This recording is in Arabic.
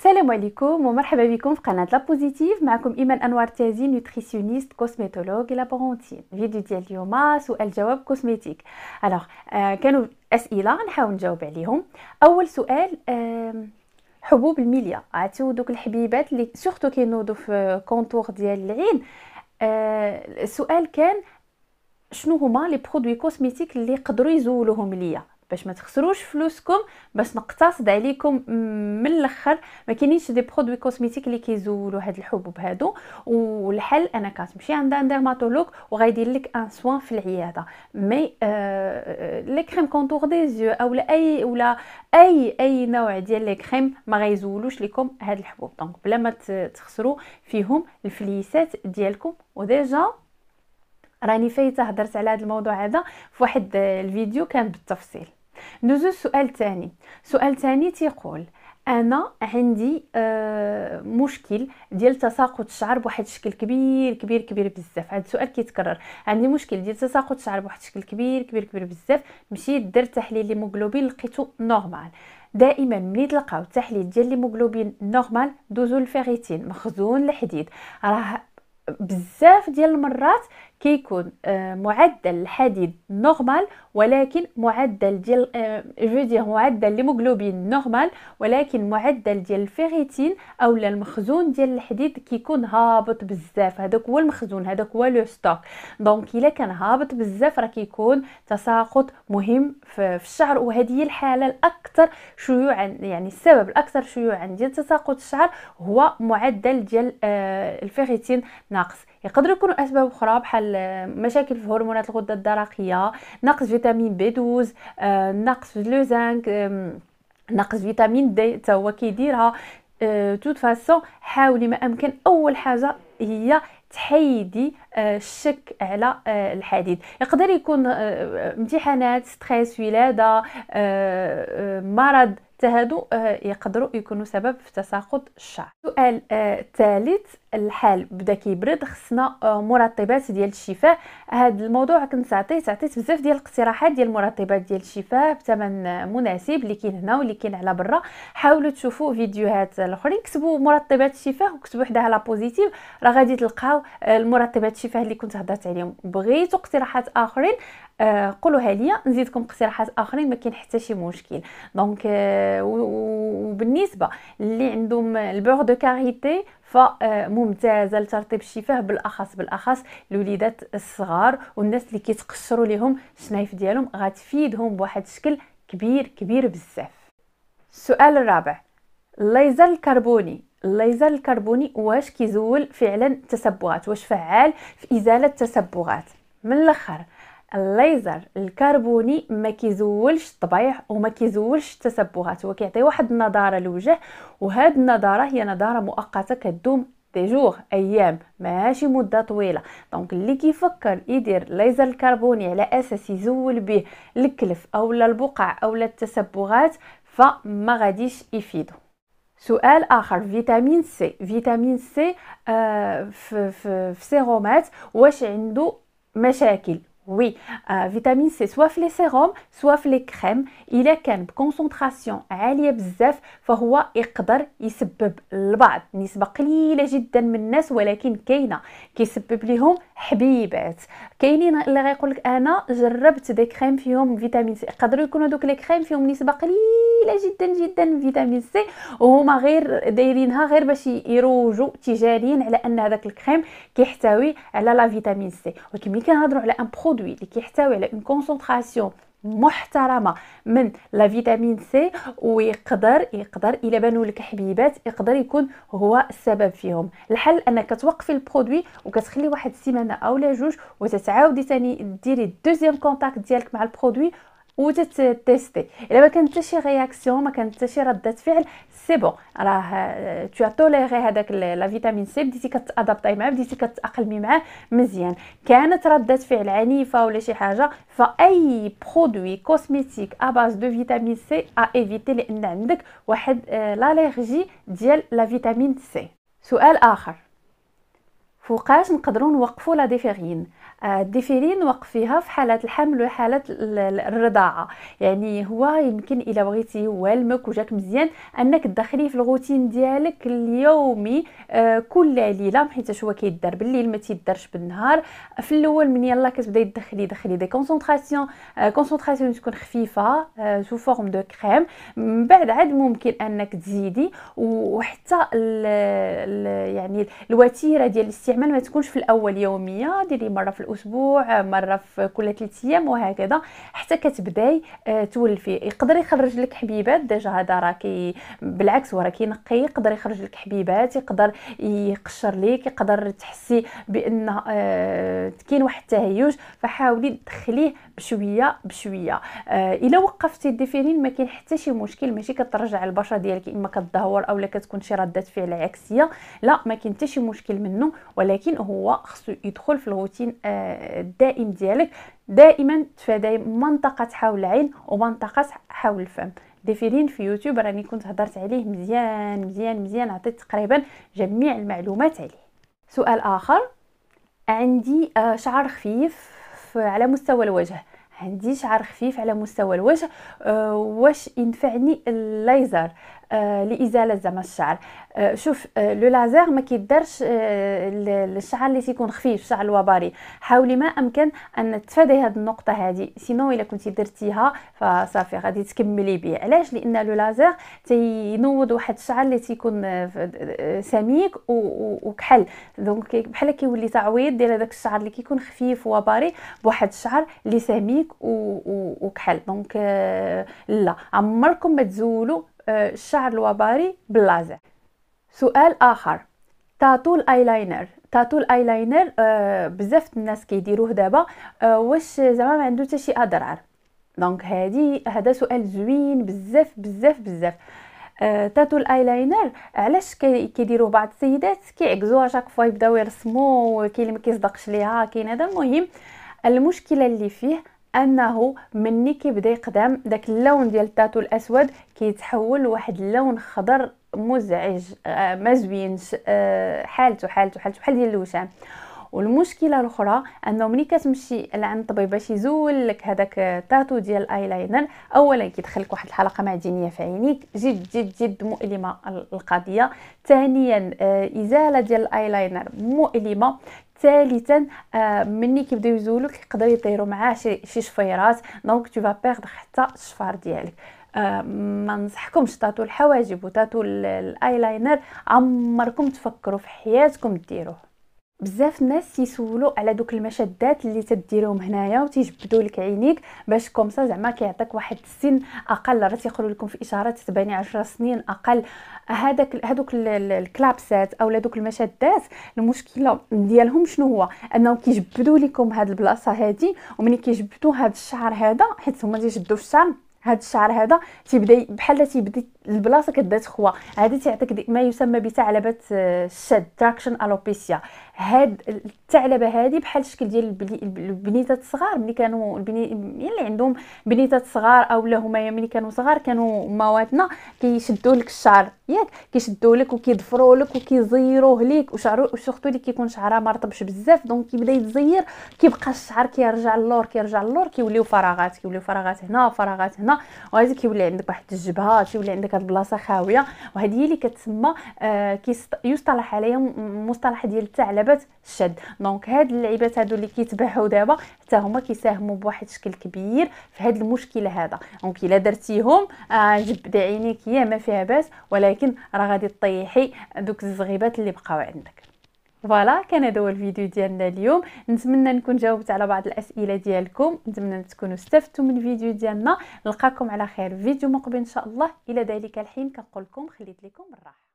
السلام عليكم ومرحبا بكم في قناه لا بوزيتيف معكم ايمان انوار تازي نوتريسيونيست كوسميتولوج لابورونتين فيديو ديال اليوم سؤال جواب كوسميتيك الوغ كانوا اسئله نحاول نجاوب عليهم اول سؤال حبوب الميليا عرفتو دوك الحبيبات اللي سورتو كينوضوا في كونتور ديال العين السؤال كان شنو هما لي برودوي كوسميتيك اللي يقدروا يزولوهم ليا باش ما تخسروش فلوسكم باش نقتصد عليكم من الاخر ما كاينينش دي برودوي كوزميتيك اللي كيزولوا هاد الحبوب هادو والحل انك تمشي عند ان ديرماتولوج وغايدير لك ان سوان في العياده مي آه لي كريم كونتور دي زيو اولا اي ولا اي اي نوع ديال لي كريم ما غايزولوش لكم هاد الحبوب دونك بلا ما تخسروا فيهم الفليسات ديالكم وديجا راني فايته هضرت على هذا الموضوع هذا في واحد الفيديو كان بالتفصيل ندوزو سؤال تاني سؤال تاني تيقول انا عندي آه مشكل ديال تساقط الشعر بواحد الشكل كبير كبير كبير بزاف هذا السؤال كيتكرر عندي مشكل ديال تساقط الشعر بواحد الشكل كبير كبير كبير بزاف مشيت درت تحليل ليموغلوبين لقيته نورمال دائما ملي تلقاو التحليل ديال ليموغلوبين نورمال دوزو الفيريتين مخزون الحديد راه بزاف ديال المرات كيكون آه، معدل الحديد نورمال ولكن معدل ديال جو دير معدل الهيموغلوبين نورمال ولكن معدل ديال الفيريتين او المخزون ديال الحديد كيكون هابط بزاف هذاك هو المخزون هذاك هو لو ستوك دونك الا كان هابط بزاف راه كيكون تساقط مهم في الشعر وهذه هي الحاله الاكثر شيوعا يعني السبب الاكثر شيوعا ديال تساقط الشعر هو معدل ديال الفيريتين آه، ناقص قد يكونوا اسباب اخرى بحال مشاكل في هرمونات الغده الدرقيه نقص فيتامين بي 12 آه، نقص في لوزانك نقص فيتامين دي حتى هو كيديرها توت آه، فاسون حاولي ما امكن اول حاجه هي تحيدي آه، الشك على الحديد يقدر يكون امتحانات ستريس ولاده مرض حتى هادو آه، يقدروا يكونوا سبب في تساقط الشعر سؤال الثالث آه، الحال بدا كيبرد خصنا آه، مرطبات ديال الشفاء هذا الموضوع كنت عطيت عطيت بزاف ديال الاقتراحات ديال المرطبات ديال الشفاء بثمن مناسب اللي كاين هنا واللي كاين على برا حاولوا تشوفوا فيديوهات الاخرين كتبوا مرطبات الشفاء وكتبوا حداها لا بوزيتيف راه غادي تلقاو المرطبات الشفاء اللي كنت هضرت عليهم بغيتوا اقتراحات اخرين آه، قولوها ليا نزيدكم اقتراحات اخرين ما كاين حتى شي مشكل دونك آه، وبالنسبه اللي عندهم البور دو كاريتي فممتازه آه، لترطيب الشفاه بالاخص بالاخص الوليدات الصغار والناس اللي كيتقشروا ليهم الشنايف ديالهم غتفيدهم بواحد الشكل كبير كبير بزاف السؤال الرابع الليزر الكربوني الليزر الكربوني واش كيزول فعلا التسبغات واش فعال في ازاله التسبغات من الاخر الليزر الكربوني ما كيزولش الطبيعه وما كيزولش التسبهات هو كيعطي واحد النضاره للوجه وهاد النضاره هي نضاره مؤقته كدوم دي جوغ ايام ماشي مده طويله دونك اللي كيفكر يدير الليزر الكربوني على اساس يزول به الكلف اولا البقع اولا التسبغات فما غاديش يفيدو سؤال اخر فيتامين سي فيتامين سي آه في, في, في سيرومات واش عنده مشاكل وي فيتامين سي سواء في لي سيروم سواء في لي كريم الا كان بكونسنطراسيون عاليه بزاف فهو يقدر يسبب لبعض نسبه قليله جدا من الناس ولكن كاينه كيسبب لهم حبيبات كاينين اللي غيقول لك انا جربت دي كريم فيهم فيتامين سي يقدروا يكونوا دوك لي كريم فيهم نسبه قليله جميله جدا جدا فيتامين سي وهما غير دايرينها غير باش يروجوا تجاريا على ان هذاك الكريم كيحتوي على لا فيتامين سي ولكن ملي كنهضروا على ان برودوي اللي كيحتوي على اون كونسونطراسيون محترمه من لا فيتامين سي ويقدر يقدر الا بانوا لك حبيبات يقدر يكون هو السبب فيهم الحل انك توقفي البرودوي وكتخلي واحد السيمانه اولا جوج وتتعاودي ثاني ديري الدوزيام كونتاكت ديالك مع البرودوي وتتيستي الا ما كانت حتى شي رياكسيون ما كانت حتى شي رده فعل سي بون راه تو آه، توليري هذاك لا فيتامين سي بديتي كتادابتي معاه بديتي كتاقلمي معاه مزيان كانت رده فعل عنيفه ولا شي حاجه فاي برودوي كوزميتيك ا باز دو فيتامين سي ا ايفيتي لان عندك واحد لاليرجي آه، ديال لا فيتامين سي سؤال اخر فوقاش نقدروا نوقفوا لا ديفيرين ديفيرين وقفها في حالات الحمل وحالات الرضاعه يعني هو يمكن الا بغيتي والمك وجاك مزيان انك تدخلي في الغوتين ديالك اليومي آه، كل ليله حيت هو كيدار بالليل ما تيدارش بالنهار في الاول من يلا كتبداي تدخلي دخلي دي كونسونطراسيون آه، كونسونطراسيون تكون خفيفه سو فورم دو كريم من بعد عاد ممكن انك تزيدي وحتى ال يعني الوتيره ديال الاستعمال ما تكونش في الاول يوميه ديري مره في الأول الاسبوع مره في كل ثلاث ايام وهكذا حتى كتبداي آه، تولفي يقدر يخرج لك حبيبات ديجا هذا راه كي بالعكس وراه راه كينقي يقدر يخرج لك حبيبات يقدر يقشر لك يقدر تحسي بان آه، كاين واحد التهيج فحاولي تدخليه بشويه بشويه آه، الا وقفتي الديفيرين ما كاين حتى شي مشكل ماشي كترجع البشره ديالك اما كتدهور اولا كتكون شي ردات فعل عكسيه لا ما كاين حتى شي مشكل منه ولكن هو خصو يدخل في الروتين الدائم ديالك دائما تفادي منطقه حول العين ومنطقه حول الفم ديفيرين في يوتيوب راني كنت هضرت عليه مزيان مزيان مزيان عطيت تقريبا جميع المعلومات عليه سؤال اخر عندي آه، شعر خفيف على مستوى الوجه عندي شعر خفيف على مستوى الوجه آه، واش ينفعني الليزر آه، لازاله زعما الشعر آه، شوف آه، لو لازير ما كيدارش الشعر اللي تيكون خفيف شعر الوبري حاولي ما امكن ان تفادي هذه هاد النقطه هذه سينو الا كنتي درتيها فصافي غادي تكملي به علاش لان لو لازير تينوض واحد الشعر اللي تيكون سميك وكحل دونك بحال كيولي تعويض ديال هذاك الشعر اللي كيكون خفيف وباري بواحد الشعر اللي سميك وكحل دونك لا عمركم ما تزولوا الشعر أه، الوباري باللازر سؤال اخر تاتو الايلاينر تاتو الايلاينر أه، بزاف الناس كيديروه دابا أه، واش زعما ما عنده حتى شي اضرار دونك هادي هذا سؤال زوين بزاف بزاف بزاف تاتو الايلاينر علاش كيديروه بعض السيدات كيعكزوها شاك فوا يبداو يرسموا كاين اللي ما كيصدقش ليها كاين هذا المهم المشكله اللي فيه انه مني كيبدا يقدم داك اللون ديال التاتو الاسود كيتحول لواحد اللون خضر مزعج آه، ما زوينش آه، حالته حالته حالته بحال ديال الوشام والمشكله الاخرى انه ملي كتمشي لعند الطبيب باش يزول لك هذاك التاتو ديال الايلاينر اولا كيدخل لك واحد الحلقه معدنيه في عينيك جد جد جد مؤلمه القضيه ثانيا آه، ازاله ديال الايلاينر مؤلمه ثالثا آه، مني كيبداو يزولو يقدروا يطيروا معاه شي شي شفيرات دونك تو فا حتى الشفار ديالك آه ما نصحكمش تاتو الحواجب وتاتو الايلاينر عمركم تفكروا في حياتكم ديروه بزاف الناس يسولوا على دوك المشدات اللي تديرهم هنايا وتيجبدوا لك عينيك باش كومسا زعما كيعطيك واحد السن اقل راه تيقولوا لكم في اشارات تباني 10 سنين اقل هذاك هذوك الكلابسات اولا دوك المشدات المشكله ديالهم شنو هو انهم كيجبدوا لكم هاد البلاصه هادي وملي كيجبدوا هاد الشعر هذا حيت هما تيجبدوا في الشعر هاد الشعر هذا تيبدا بحال تيبدا البلاصه كتبدا تخوى هذه تعطيك ما يسمى بثعلبه آه، الشد تراكشن الوبيسيا هاد الثعلبه هادي بحال الشكل ديال البنيتات الصغار ملي كانوا البني اللي عندهم بنيتات صغار او لا هما ملي كانوا صغار كانوا مواتنا كيشدوا لك الشعر ياك كيشدوا لك وكيضفروا لك وكيزيروه ليك وشعرو وسورتو اللي كيكون شعرها ما رطبش بزاف دونك كيبدا يتزير كيبقى الشعر كيرجع للور كيرجع للور كيوليو فراغات كيوليو فراغات هنا فراغات هنا وهذه كيولي عندك واحد الجبهه كيولي عندك هاد البلاصه خاويه وهذه هي اللي كتسمى آه كيصطلح يصطلح عليها مصطلح ديال الثعلبه لعبه الشد دونك هاد اللعيبات هادو اللي كيتباعوا دابا حتى هما كيساهموا بواحد الشكل كبير في هاد المشكله هذا دونك الا درتيهم آه جبد عينيك يا ما فيها باس ولكن راه غادي طيحي دوك الزغيبات اللي بقاو عندك فوالا كان هذا هو الفيديو ديالنا اليوم نتمنى نكون جاوبت على بعض الاسئله ديالكم نتمنى تكونوا استفدتوا من الفيديو ديالنا نلقاكم على خير في فيديو مقبل ان شاء الله الى ذلك الحين كنقول لكم خليت لكم الراحه